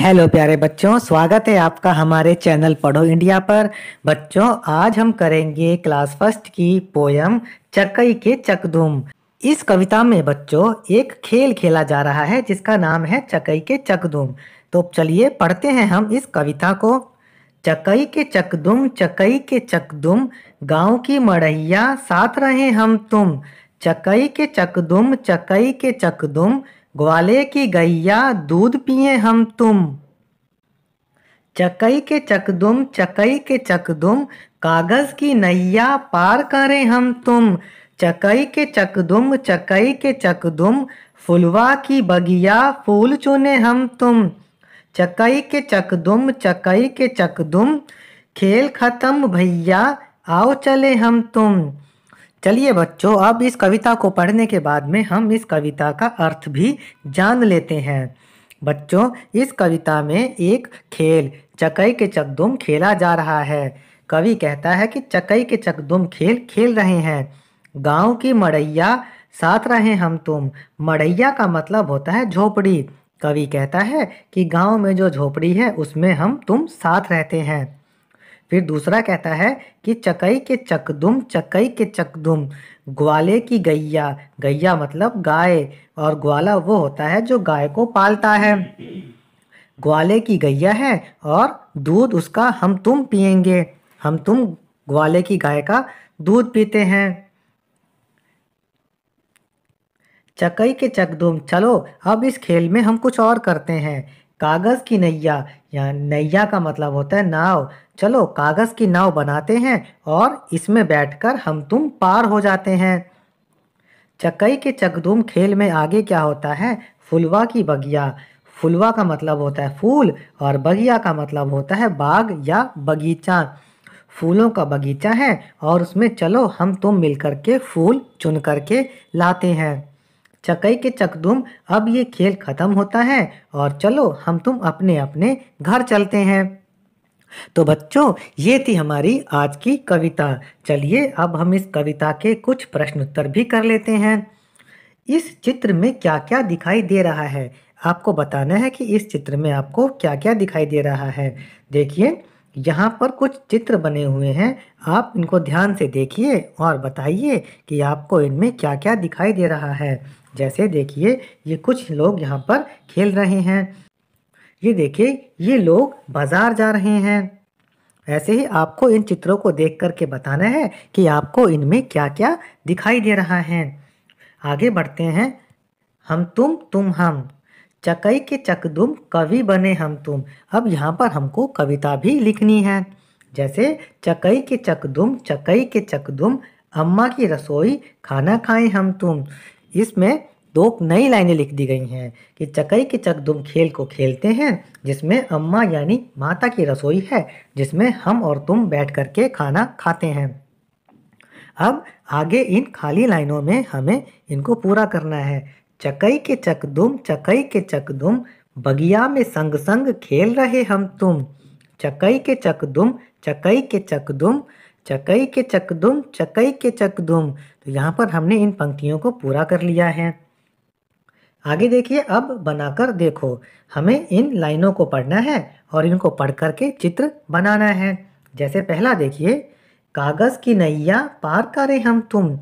hello प्यारे बच्चों स्वागत है आपका हमारे चैनल पढ़ो इंडिया पर बच्चों आज हम करेंगे क्लास फर्स्ट की पोयम चकई के चकदुम इस कविता में बच्चों एक खेल खेला जा रहा है जिसका नाम है चकई के चकदुम तो चलिए पढ़ते हैं हम इस कविता को चकई के चकदुम चकई के चकदुम गांव की मड़ैया साथ रहे हम तुम चकई के चकदुम चकई के चकदुम ग्वाले की गैया दूध पिए हम तुम चकई के चकदुम चकई के चकदुम कागज की नैया पार करें हम तुम चकई के चकदुम चकई के चकदुम फुलवा की बगिया फूल चुने हम तुम चकई के चकदुम चकई के चकदुम खेल खत्म भैया आओ चले हम तुम चलिए बच्चों अब इस कविता को पढ़ने के बाद में हम इस कविता का अर्थ भी जान लेते हैं बच्चों इस कविता में एक खेल चकई के चकदुम खेला जा रहा है कवि कहता है कि चकई के चकदुम खेल खेल रहे हैं गांव की मड़ैया साथ रहे हम तुम मड़ैया का मतलब होता है झोपड़ी कवि कहता है कि गांव में जो झोपड़ी है उसमें हम तुम साथ रहते हैं फिर दूसरा कहता है कि चकई के चकदुम चकई के चकदुम ग्वाले की गैया गैया मतलब गाय और ग्वाला वो होता है जो गाय को पालता है ग्वाले की गैया है और दूध उसका हम तुम पियेंगे हम तुम ग्वाले की गाय का दूध पीते हैं चकई के चकदुम चलो अब इस खेल में हम कुछ और करते हैं कागज़ की नैया या नैया का मतलब होता है नाव चलो कागज़ की नाव बनाते हैं और इसमें बैठकर हम तुम पार हो जाते हैं चकई के चकदुम खेल में आगे क्या होता है फुलवा की बगिया फुलवा का मतलब होता है फूल और बगिया का मतलब होता है बाग या बगीचा फूलों का बगीचा है और उसमें चलो हम तुम मिल कर के फूल चुन करके लाते हैं चकई के चकदुम अब ये खेल ख़त्म होता है और चलो हम तुम अपने अपने घर चलते हैं तो बच्चों ये थी हमारी आज की कविता चलिए अब हम इस कविता के कुछ प्रश्न उत्तर भी कर लेते हैं इस चित्र में क्या क्या दिखाई दे रहा है आपको बताना है कि इस चित्र में आपको क्या क्या दिखाई दे रहा है देखिए यहाँ पर कुछ चित्र बने हुए हैं आप इनको ध्यान से देखिए और बताइए कि आपको इनमें क्या क्या दिखाई दे रहा है जैसे देखिए ये कुछ लोग यहाँ पर खेल रहे हैं ये देखिए ये लोग बाज़ार जा रहे हैं ऐसे ही आपको इन चित्रों को देख करके बताना है कि आपको इनमें क्या क्या दिखाई दे रहा है आगे बढ़ते हैं हम तुम तुम हम चकई के चकदुम कवि बने हम तुम अब यहाँ पर हमको कविता भी लिखनी है जैसे चकई के चकदुम चकई के चकदुम अम्मा की रसोई खाना खाएं हम तुम इसमें दो नई लाइनें लिख दी गई हैं कि चकई के चकदुम खेल को खेलते हैं जिसमें अम्मा यानी माता की रसोई है जिसमें हम और तुम बैठ करके खाना खाते हैं अब आगे इन खाली लाइनों में हमें इनको पूरा करना है चकई के चकदुम चकई के चकदुम बगिया में संग संग खेल रहे हम तुम चकई के चकदुम चकई के चकदुम चकई के चकदुम चकई के चकदुम तो यहाँ पर हमने इन पंक्तियों को पूरा कर लिया है आगे देखिए अब बनाकर देखो हमें इन लाइनों को पढ़ना है और इनको पढ़ करके चित्र बनाना है जैसे पहला देखिए कागज़ की नैया पार करे हम तुम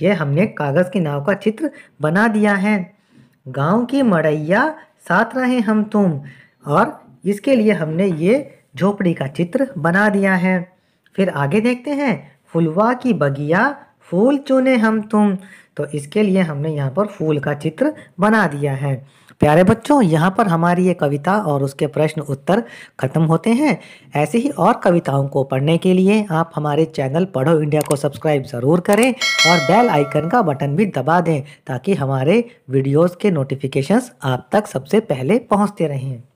यह हमने कागज़ की नाव का चित्र बना दिया है गांव की मड़ैया साथ रहे हम तुम और इसके लिए हमने ये झोपड़ी का चित्र बना दिया है फिर आगे देखते हैं फुलवा की बगिया फूल चुने हम तुम तो इसके लिए हमने यहाँ पर फूल का चित्र बना दिया है प्यारे बच्चों यहाँ पर हमारी ये कविता और उसके प्रश्न उत्तर खत्म होते हैं ऐसे ही और कविताओं को पढ़ने के लिए आप हमारे चैनल पढ़ो इंडिया को सब्सक्राइब ज़रूर करें और बेल आइकन का बटन भी दबा दें ताकि हमारे वीडियोस के नोटिफिकेशंस आप तक सबसे पहले पहुँचते रहें